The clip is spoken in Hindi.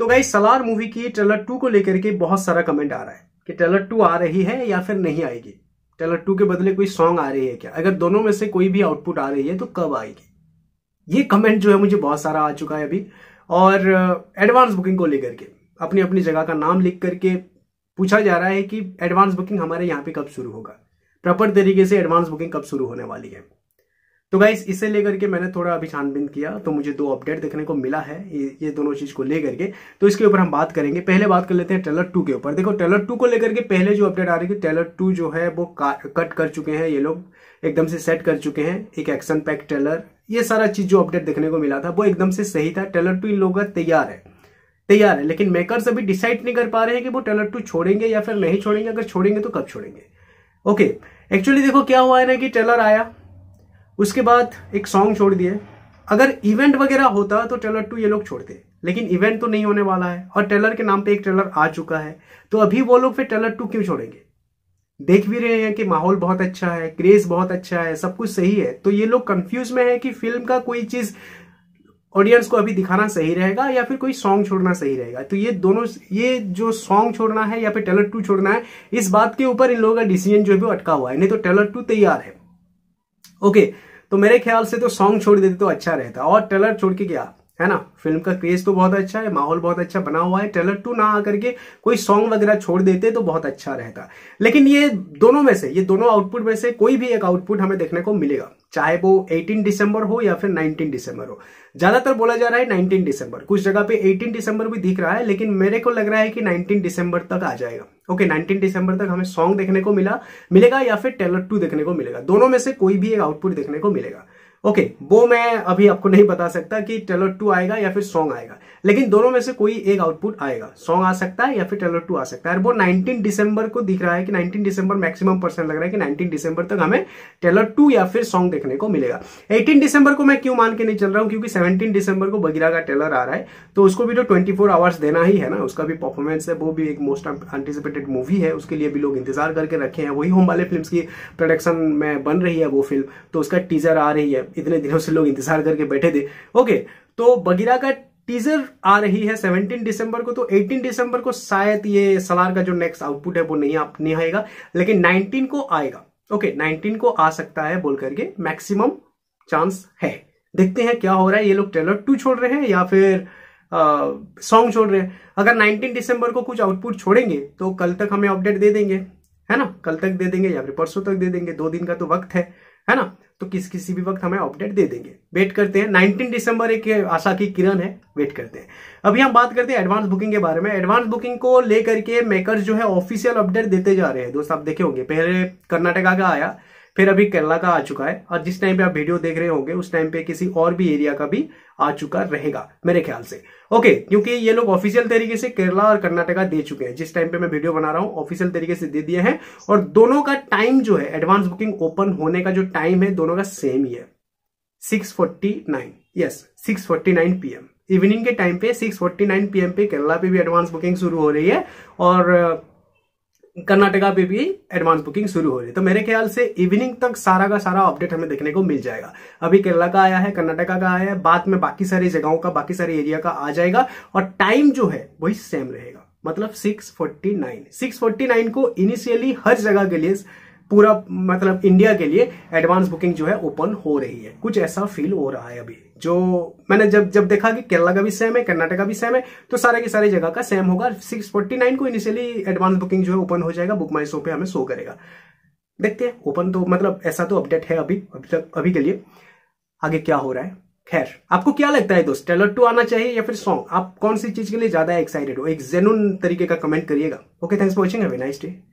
तो भाई सलार मूवी की ट्रेलर टू को लेकर के बहुत सारा कमेंट आ रहा है कि ट्रेलर टू आ रही है या फिर नहीं आएगी ट्रेलर टू के बदले कोई सॉन्ग आ रही है क्या अगर दोनों में से कोई भी आउटपुट आ रही है तो कब आएगी ये कमेंट जो है मुझे बहुत सारा आ चुका है अभी और एडवांस uh, बुकिंग को लेकर के अपनी अपनी जगह का नाम लिख करके पूछा जा रहा है कि एडवांस बुकिंग हमारे यहाँ पे कब शुरू होगा प्रॉपर तरीके से एडवांस बुकिंग कब शुरू होने वाली है तो गाइज इसे लेकर के मैंने थोड़ा अभी छानबीन किया तो मुझे दो अपडेट देखने को मिला है ये दोनों चीज को लेकर के तो इसके ऊपर हम बात करेंगे पहले बात कर लेते हैं टेलर टू के ऊपर देखो टेलर टू को लेकर के पहले जो अपडेट आ रही थी ट्रेलर टू जो है वो कट कर चुके हैं ये लोग एकदम से सेट कर चुके हैं एक एक्शन पैक टेलर ये सारा चीज जो अपडेट देखने को मिला था वो एकदम से सही था टेलर टू इन लोगों का तैयार है तैयार है लेकिन मेकर्स अभी डिसाइड नहीं कर पा रहे हैं कि वो टेलर टू छोड़ेंगे या फिर नहीं छोड़ेंगे अगर छोड़ेंगे तो कब छोड़ेंगे ओके एक्चुअली देखो क्या हुआ है ना कि टेलर आया उसके बाद एक सॉन्ग छोड़ दिए अगर इवेंट वगैरह होता तो ट्रेलर टू ये लोग छोड़ते लेकिन इवेंट तो नहीं होने वाला है और ट्रेलर के नाम पे एक ट्रेलर आ चुका है तो अभी वो लोग फिर ट्रेलर टू क्यों छोड़ेंगे देख भी रहे हैं कि माहौल बहुत अच्छा है क्रेज बहुत अच्छा है सब कुछ सही है तो ये लोग कंफ्यूज में है कि फिल्म का कोई चीज ऑडियंस को अभी दिखाना सही रहेगा या फिर कोई सॉन्ग छोड़ना सही रहेगा तो ये दोनों ये जो सॉन्ग छोड़ना है या फिर टेलर टू छोड़ना है इस बात के ऊपर इन लोगों का डिसीजन जो है वो अटका हुआ है नहीं तो टेलर टू तैयार है ओके तो मेरे ख्याल से तो सॉन्ग छोड़ देते तो अच्छा रहता और ट्रेलर छोड़ के क्या है ना फिल्म का क्रेज तो बहुत अच्छा है माहौल बहुत अच्छा बना हुआ है ट्रेलर टू ना आकर के कोई सॉन्ग वगैरह छोड़ देते तो बहुत अच्छा रहता लेकिन ये दोनों में से ये दोनों आउटपुट में से कोई भी एक आउटपुट हमें देखने को मिलेगा चाहे वो 18 दिसंबर हो या फिर 19 दिसंबर हो ज्यादातर बोला जा रहा है 19 दिसंबर कुछ जगह पे 18 दिसंबर भी दिख रहा है लेकिन मेरे को लग रहा है कि 19 दिसंबर तक आ जाएगा ओके नाइनटीन 19 दिसंबर तक हमें सॉन्ग देखने को मिला मिलेगा या फिर टेलर टू देखने को मिलेगा दोनों में से कोई भी एक आउटपुट देखने को मिलेगा ओके okay, वो मैं अभी आपको नहीं बता सकता कि टेलर टू आएगा या फिर सॉन्ग आएगा लेकिन दोनों में से कोई एक आउटपुट आएगा सॉन्ग आ सकता है या फिर टेलर टू आ सकता है और वो 19 दिसंबर को दिख रहा है कि 19 दिसंबर मैक्सिमम परसेंट लग रहा है कि 19 दिसंबर तक हमें टेलर टू या फिर सॉन्ग देखने को मिलेगा एटीन दिसंबर को मैं क्यों मान के नहीं चल रहा हूँ क्योंकि सेवनटीन दिसंबर को बगीरा का टेलर आ रहा है तो उसको भी तो ट्वेंटी आवर्स देना ही है ना उसका भी परफॉर्मेंस है वो भी एक मोस्ट एंटिसिपेटेड मूवी है उसके लिए भी लोग इंतजार करके रखे हैं वही होम वाले फिल्म की प्रोडक्शन में बन रही है वो फिल्म तो उसका टीजर आ रही है इतने दिनों से लोग इंतजार करके बैठे थे ओके तो बगीरा का टीजर आ रही है 17 दिसंबर को तो 18 दिसंबर को शायद ये सलार का जो नेक्स्ट आउटपुट है वो नहीं आप नहीं आएगा लेकिन 19 को आएगा ओके 19 को आ सकता है बोल करके मैक्सिमम चांस है देखते हैं क्या हो रहा है ये लोग ट्रेलर टू छोड़ रहे हैं या फिर सॉन्ग छोड़ रहे हैं अगर 19 दिसंबर को कुछ आउटपुट छोड़ेंगे तो कल तक हमें अपडेट दे देंगे है ना कल तक दे देंगे या फिर परसों तक दे देंगे दो दिन का तो वक्त है है ना तो किस किसी भी वक्त हमें अपडेट दे देंगे वेट करते हैं नाइनटीन दिसंबर एक आशा की किरण है वेट करते हैं अभी हम बात करते हैं एडवांस बुकिंग के बारे में एडवांस बुकिंग को लेकर के मेकर्स जो है ऑफिशियल अपडेट देते जा रहे हैं दोस्त आप देखे होंगे पहले कर्नाटका का आया फिर अभी केरला का आ चुका है और जिस टाइम पे आप वीडियो देख रहे होंगे उस टाइम पे किसी और भी एरिया का भी आ चुका रहेगा मेरे ख्याल से ओके क्योंकि ये लोग ऑफिशियल तरीके से केरला और कर्नाटका दे चुके हैं जिस टाइम पे मैं वीडियो बना रहा हूँ ऑफिशियल तरीके से दे दिए हैं और दोनों का टाइम जो है एडवांस बुकिंग ओपन होने का जो टाइम है दोनों का सेम ही है six forty nine yes six forty nine evening के टाइम पे 6:49 पीएम पे केरला पे भी एडवांस बुकिंग शुरू हो रही है और कर्नाटका पे भी एडवांस बुकिंग शुरू हो रही है तो मेरे ख्याल से इवनिंग तक सारा का सारा अपडेट हमें देखने को मिल जाएगा अभी केरला का आया है कर्नाटका का आया है बाद में बाकी सारी जगहों का बाकी सारे एरिया का आ जाएगा और टाइम जो है वही सेम रहेगा मतलब 649 649 को इनिशियली हर जगह के लिए पूरा मतलब इंडिया के लिए एडवांस बुकिंग जो है ओपन हो रही है कुछ ऐसा फील हो रहा है अभी जो मैंने जब जब देखा कि केरला का भी सेम है कर्नाटका भी सेम है तो सारे की सारी जगह का सेम होगा 649 को इनिशियली एडवांस बुकिंग जो है ओपन हो जाएगा बुक माई शो पे हमें शो करेगा देखते हैं ओपन तो मतलब ऐसा तो अपडेट है अभी अभी तक अभी के लिए आगे क्या हो रहा है खैर आपको क्या लगता है दोस्त टेलर टू आना चाहिए या फिर सॉन्ग आप कौन सी चीज के लिए ज्यादा एक्साइटेड हो एक जेनुन तरीके का कमेंट करिएगा okay thanks for watching nice day